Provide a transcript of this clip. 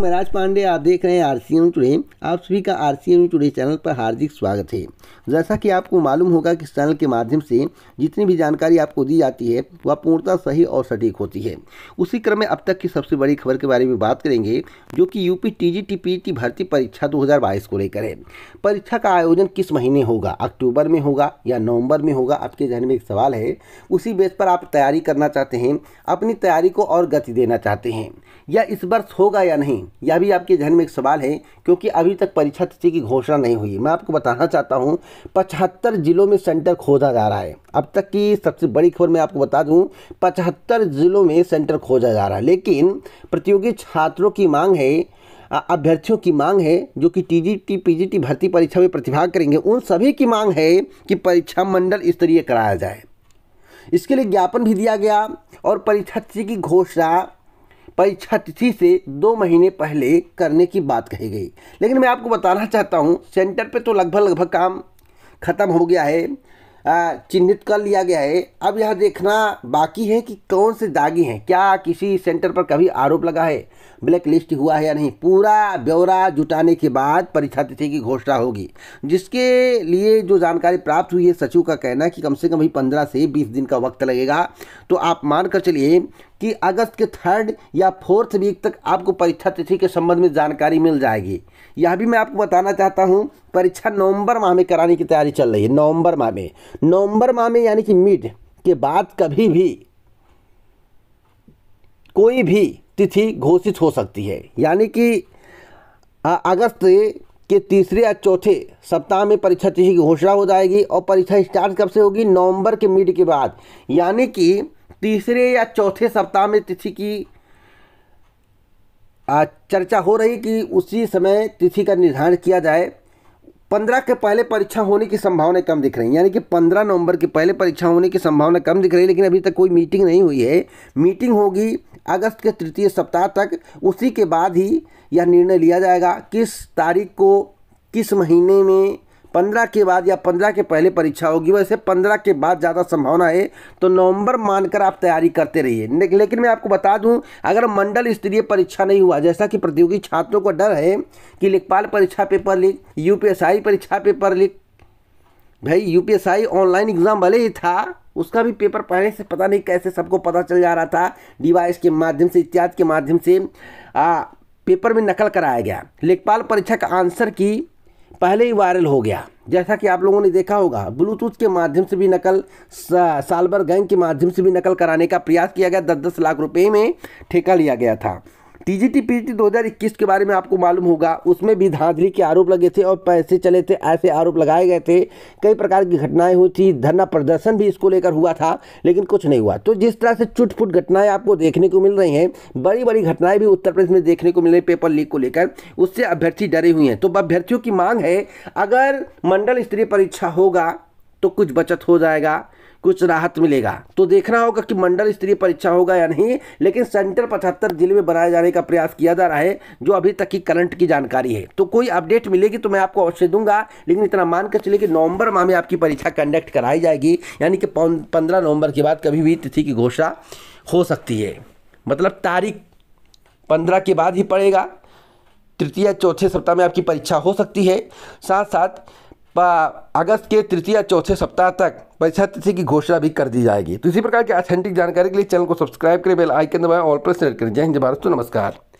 महराज पांडे आप देख रहे हैं आर सी टुडे आप सभी का आर सी टुडे चैनल पर हार्दिक स्वागत है जैसा कि आपको मालूम होगा कि इस चैनल के माध्यम से जितनी भी जानकारी आपको दी जाती है वह पूर्णतः सही और सटीक होती है उसी क्रम में अब तक की सबसे बड़ी खबर के बारे में बात करेंगे जो कि यूपी टी जी भर्ती परीक्षा दो को लेकर है परीक्षा का आयोजन किस महीने होगा अक्टूबर में होगा या नवम्बर में होगा आपके जहन में एक सवाल है उसी बेस पर आप तैयारी करना चाहते हैं अपनी तैयारी को और गति देना चाहते हैं या इस वर्ष होगा या नहीं नहीं यह भी आपके जहन में एक सवाल है क्योंकि अभी तक परीक्षा तिथि की घोषणा नहीं हुई मैं आपको बताना चाहता हूँ पचहत्तर ज़िलों में सेंटर खोजा जा रहा है अब तक की सबसे बड़ी खबर मैं आपको बता दूँ पचहत्तर ज़िलों में सेंटर खोजा जा रहा है लेकिन प्रतियोगी छात्रों की मांग है अभ्यर्थियों की मांग है जो कि टीजीटी पीजीटी भर्ती परीक्षा में प्रतिभाग करेंगे उन सभी की मांग है कि परीक्षा मंडल स्तरीय कराया जाए इसके लिए ज्ञापन भी दिया गया और परीक्षा की घोषणा परीक्षा तिथि से दो महीने पहले करने की बात कही गई लेकिन मैं आपको बताना चाहता हूँ सेंटर पे तो लगभग लगभग काम ख़त्म हो गया है चिन्हित कर लिया गया है अब यह देखना बाकी है कि कौन से दागी हैं क्या किसी सेंटर पर कभी आरोप लगा है ब्लैक लिस्ट हुआ है या नहीं पूरा ब्यौरा जुटाने के बाद परीक्षा तिथि की घोषणा होगी जिसके लिए जो जानकारी प्राप्त हुई है सचिव का कहना है कि कम से कम ही पंद्रह से बीस दिन का वक्त लगेगा तो आप मान कर चलिए कि अगस्त के थर्ड या फोर्थ वीक तक आपको परीक्षा तिथि के संबंध में जानकारी मिल जाएगी यह भी मैं आपको बताना चाहता हूँ परीक्षा नवंबर माह में कराने की तैयारी चल रही है नवंबर माह में नवंबर माह में यानी कि मिड के बाद कभी भी कोई भी तिथि घोषित हो सकती है यानी कि अगस्त के तीसरे या चौथे सप्ताह में परीक्षा तिथि की घोषणा हो जाएगी और परीक्षा स्टार्ट कब से होगी नवंबर के मिड के बाद यानी कि तीसरे या चौथे सप्ताह में तिथि की चर्चा हो रही कि उसी समय तिथि का निर्धारण किया जाए पंद्रह के पहले परीक्षा होने की संभावना कम दिख रही है यानी कि पंद्रह नवंबर के पहले परीक्षा होने की संभावना कम दिख रही है लेकिन अभी तक कोई मीटिंग नहीं हुई है मीटिंग होगी अगस्त के तृतीय सप्ताह तक उसी के बाद ही यह निर्णय लिया जाएगा किस तारीख को किस महीने में पंद्रह के बाद या पंद्रह के पहले परीक्षा होगी वैसे पंद्रह के बाद ज़्यादा संभावना है तो नवंबर मानकर आप तैयारी करते रहिए लेकिन मैं आपको बता दूं अगर मंडल स्तरीय परीक्षा नहीं हुआ जैसा कि प्रतियोगी छात्रों को डर है कि लेखपाल परीक्षा पेपर लीक यू परीक्षा पेपर लीक भाई यू ऑनलाइन एग्ज़ाम भले ही था उसका भी पेपर पहले से पता नहीं कैसे सबको पता चल जा रहा था डिवाइस के माध्यम से इत्यादि के माध्यम से आ, पेपर में नकल कराया गया लेखपाल परीक्षा का आंसर की पहले ही वायरल हो गया जैसा कि आप लोगों ने देखा होगा ब्लूटूथ के माध्यम से भी नकल सालबर गैंग के माध्यम से भी नकल कराने का प्रयास किया गया दस दस लाख रुपए में ठेका लिया गया था टीजीटी पीजीटी 2021 के बारे में आपको मालूम होगा उसमें भी धांधली के आरोप लगे थे और पैसे चले थे ऐसे आरोप लगाए गए थे कई प्रकार की घटनाएं हुई थी धरना प्रदर्शन भी इसको लेकर हुआ था लेकिन कुछ नहीं हुआ तो जिस तरह से चुटपुट घटनाएं आपको देखने को मिल रही हैं बड़ी बड़ी घटनाएं भी उत्तर प्रदेश में देखने को मिल रही पेपर लीक को लेकर उससे अभ्यर्थी डरे हुए हैं तो अभ्यर्थियों की मांग है अगर मंडल स्तरीय परीक्षा होगा तो कुछ बचत हो जाएगा कुछ राहत मिलेगा तो देखना होगा कि मंडल स्तरीय परीक्षा होगा या नहीं लेकिन सेंटर पचहत्तर जिले में बनाए जाने का प्रयास किया जा रहा है जो अभी तक की करंट की जानकारी है तो कोई अपडेट मिलेगी तो मैं आपको अवश्य दूंगा लेकिन इतना मान कर कि नवंबर माह में आपकी परीक्षा कंडक्ट कराई जाएगी यानी कि पंद्रह नवंबर के बाद कभी भी तिथि की घोषणा हो सकती है मतलब तारीख पंद्रह के बाद ही पड़ेगा तृतीय चौथे सप्ताह में आपकी परीक्षा हो सकती है साथ साथ अगस्त के तृतीय चौथे सप्ताह तक परीक्षा तिथि की घोषणा भी कर दी जाएगी तो इसी प्रकार की ऑथेंटिक जानकारी के लिए चैनल को सब्सक्राइब करें बेल आइकन दबाएं और प्रेस करें जय हिंद भारत तो नमस्कार